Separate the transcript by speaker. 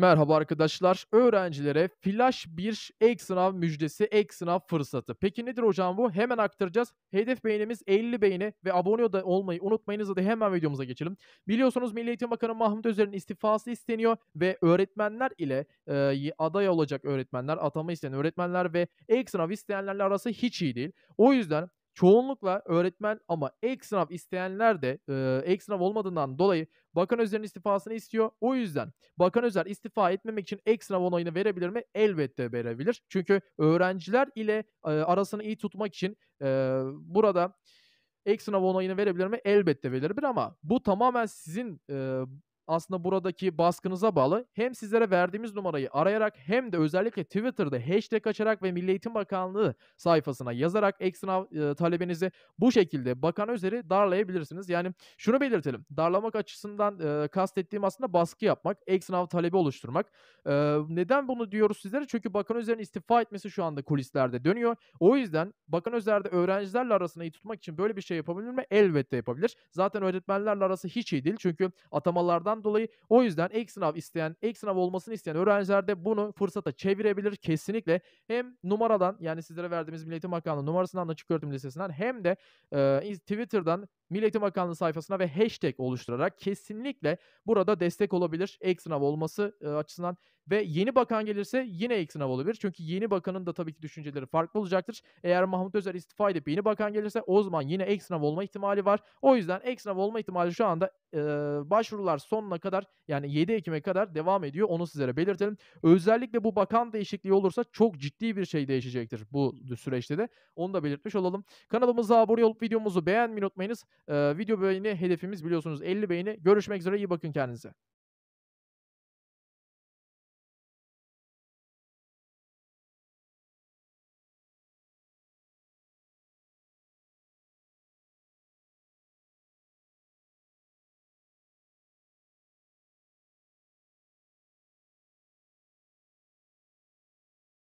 Speaker 1: Merhaba arkadaşlar. Öğrencilere flash bir ek sınav müjdesi, ek sınav fırsatı. Peki nedir hocam bu? Hemen aktaracağız. Hedef beynimiz 50 beyni ve abone da olmayı unutmayınız da hemen videomuza geçelim. Biliyorsunuz Milli Eğitim Bakanı Mahmut Özer'in istifası isteniyor ve öğretmenler ile e, aday olacak öğretmenler, atama isteyen öğretmenler ve ek sınav isteyenlerle arası hiç iyi değil. O yüzden Çoğunlukla öğretmen ama ek sınav isteyenler de e, ek sınav olmadığından dolayı Bakan Özer'in istifasını istiyor. O yüzden Bakan Özer istifa etmemek için ek sınav onayını verebilir mi? Elbette verebilir. Çünkü öğrenciler ile e, arasını iyi tutmak için e, burada ek sınav onayını verebilir mi? Elbette verebilir ama bu tamamen sizin e, aslında buradaki baskınıza bağlı. Hem sizlere verdiğimiz numarayı arayarak hem de özellikle Twitter'da hashtag açarak ve Milli Eğitim Bakanlığı sayfasına yazarak ekstra e, talebinizi bu şekilde bakan üzeri darlayabilirsiniz. Yani şunu belirtelim. Darlamak açısından e, kastettiğim aslında baskı yapmak, ek sınav talebi oluşturmak. E, neden bunu diyoruz sizlere? Çünkü bakan özerin istifa etmesi şu anda kulislerde dönüyor. O yüzden bakan özerde öğrencilerle arasında iyi tutmak için böyle bir şey yapabilir mi? Elbette yapabilir. Zaten öğretmenlerle arası hiç iyi değil. Çünkü atamalardan dolayı o yüzden ek sınav isteyen, ek sınav olmasını isteyen öğrenciler de bunu fırsata çevirebilir kesinlikle. Hem numaradan yani sizlere verdiğimiz Milli Eğitim Bakanlığı numarasından da Açık Öğretim Lisesi'nden hem de e, Twitter'dan Milli Eğitim Bakanlığı sayfasına ve hashtag oluşturarak kesinlikle burada destek olabilir ek sınav olması e, açısından. Ve yeni bakan gelirse yine ek sınav olabilir. Çünkü yeni bakanın da tabii ki düşünceleri farklı olacaktır. Eğer Mahmut Özer istifa edip yeni bakan gelirse o zaman yine ek sınav olma ihtimali var. O yüzden ek sınav olma ihtimali şu anda e, başvurular sonuna kadar yani 7 Ekim'e kadar devam ediyor. Onu sizlere belirtelim. Özellikle bu bakan değişikliği olursa çok ciddi bir şey değişecektir bu süreçte de. Onu da belirtmiş olalım. Kanalımıza abone olup videomuzu beğenmeyi unutmayınız video beğeni hedefimiz biliyorsunuz 50 beğeni. Görüşmek üzere iyi bakın kendinize.